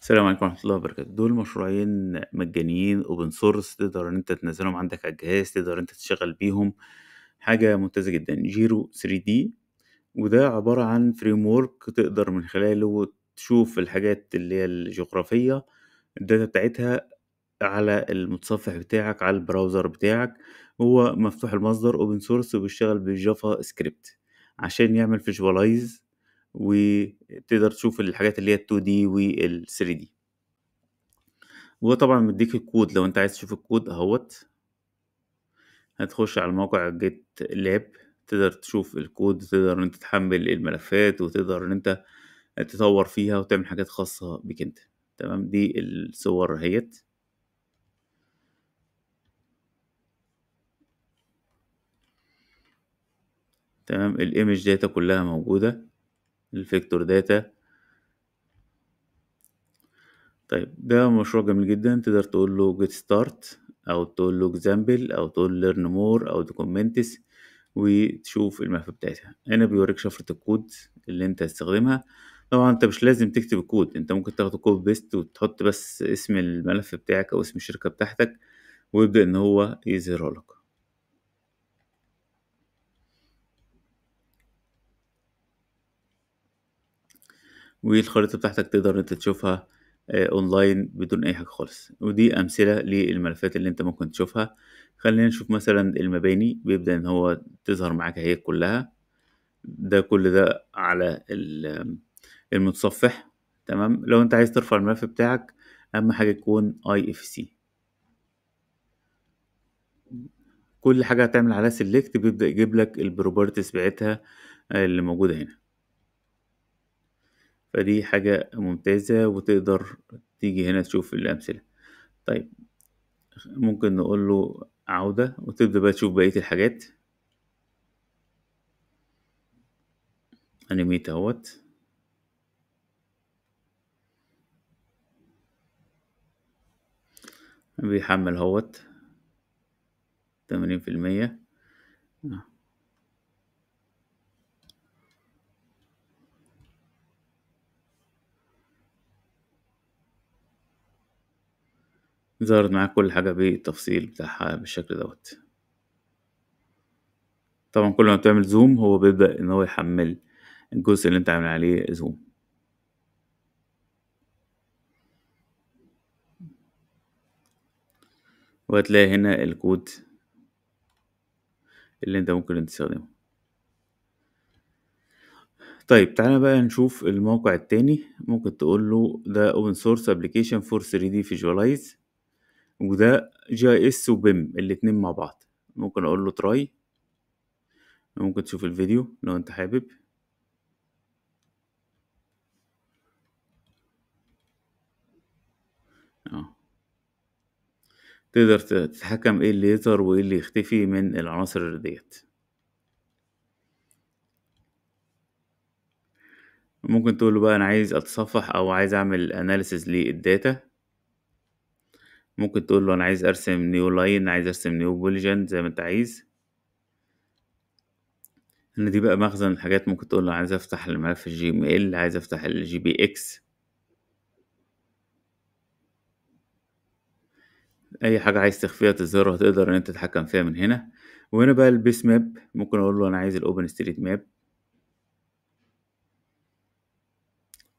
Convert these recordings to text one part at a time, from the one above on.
السلام عليكم ورحمة الله وبركاته دول مشروعين مجانيين اوبن سورس تقدر ان انت تنزلهم عندك على الجهاز تقدر انت تشتغل بيهم حاجة ممتازة جدا جيرو 3 دي وده عبارة عن فريم ورك تقدر من خلاله تشوف الحاجات اللي هي الجغرافية الداتا بتاعتها على المتصفح بتاعك على البراوزر بتاعك هو مفتوح المصدر اوبن سورس وبيشتغل بالجافا سكريبت عشان يعمل فيجوالايز وتقدر تشوف الحاجات اللي هي ال 2 دي وال 3 دي وطبعا مديك الكود لو انت عايز تشوف الكود اهوت هتخش على موقع جيت لاب تقدر تشوف الكود تقدر انت تحمل الملفات وتقدر ان انت تطور فيها وتعمل حاجات خاصة بك انت تمام دي الصور اهيت تمام الايمج داتا كلها موجودة الفيكتور داتا طيب ده مشروع جميل جدا تقدر تقول له get start او تقول له example او تقول learn more او documents وتشوف الملف بتاعتها هنا بيوريك شفرة الكود اللي انت هتستخدمها طبعا انت مش لازم تكتب الكود انت ممكن تاخد كوبي بيست وتحط بس اسم الملف بتاعك او اسم الشركة بتاعتك ويبدأ ان هو يظهرها لك والخريطة بتاعتك تقدر انت تشوفها اونلاين آه، بدون اي حاجة خالص ودي امثلة للملفات اللي انت ممكن تشوفها خلينا نشوف مثلا المباني بيبدأ ان هو تظهر معاك هي كلها ده كل ده على المتصفح تمام لو انت عايز ترفع الملف بتاعك اهم حاجة يكون اي اف سي كل حاجة هتعمل عليها سيلكت بيبدأ يجيب لك البروبرتيز بتاعتها آه، اللي موجودة هنا فدي حاجة ممتازة وتقدر تيجي هنا تشوف الأمثلة طيب ممكن نقول له عودة وتبدأ بقى تشوف بقية الحاجات أنيميت أهوت بيحمل اهوت تمانين في المية ظهرت معاك كل حاجة بالتفصيل بتاعها بالشكل دوت طبعا كل ما بتعمل زوم هو بيبدأ إن هو يحمل الجزء اللي انت عامل عليه زوم وهتلاقي هنا الكود اللي انت ممكن تستخدمه طيب تعالى بقى نشوف الموقع التاني ممكن تقول له ده open source application for 3D visualize وده جي اس وبيم الاتنين مع بعض ممكن اقول له تراي ممكن تشوف الفيديو لو انت حابب اه تقدر تتحكم ايه اللي يظهر وايه اللي يختفي من العناصر ديت ممكن تقول له بقى انا عايز اتصفح او عايز اعمل اناليسز للداتا ممكن تقول له انا عايز ارسم نيو لاين عايز ارسم نيو بوليجن زي ما انت عايز ان دي بقى مخزن الحاجات ممكن تقول له عايز افتح الملف الجيميل عايز افتح الجي بي اكس اي حاجه عايز تخفيها تظهرها تقدر ان انت تتحكم فيها من هنا وهنا بقى البيس ماب ممكن اقول له انا عايز الاوبن ستريت ماب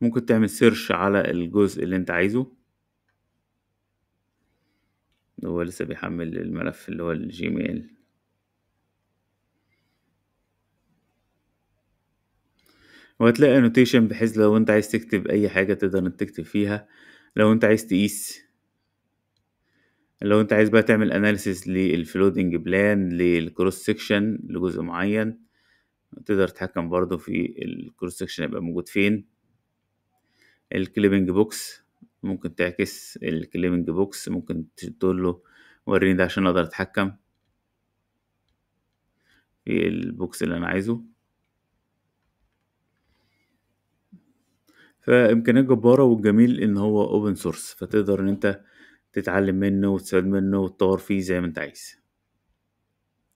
ممكن تعمل سيرش على الجزء اللي انت عايزه هو لسه بيحمل الملف اللي هو الجيميل وهتلاقي انوتيشن بحيث لو انت عايز تكتب اي حاجة تقدر انت تكتب فيها لو انت عايز تقيس لو انت عايز بقى تعمل اناليسيس للفلودنج بلان للكروس سكشن لجزء معين تقدر تتحكم برضو في الكروس سكشن يبقى موجود فين الكليبنج بوكس ممكن تعكس الكليمنج بوكس ممكن تقول له وريني ده عشان اقدر اتحكم في البوكس اللي انا عايزه فامكانيات جباره والجميل ان هو اوبن سورس فتقدر ان انت تتعلم منه وتستفاد منه وتطور فيه زي ما انت عايز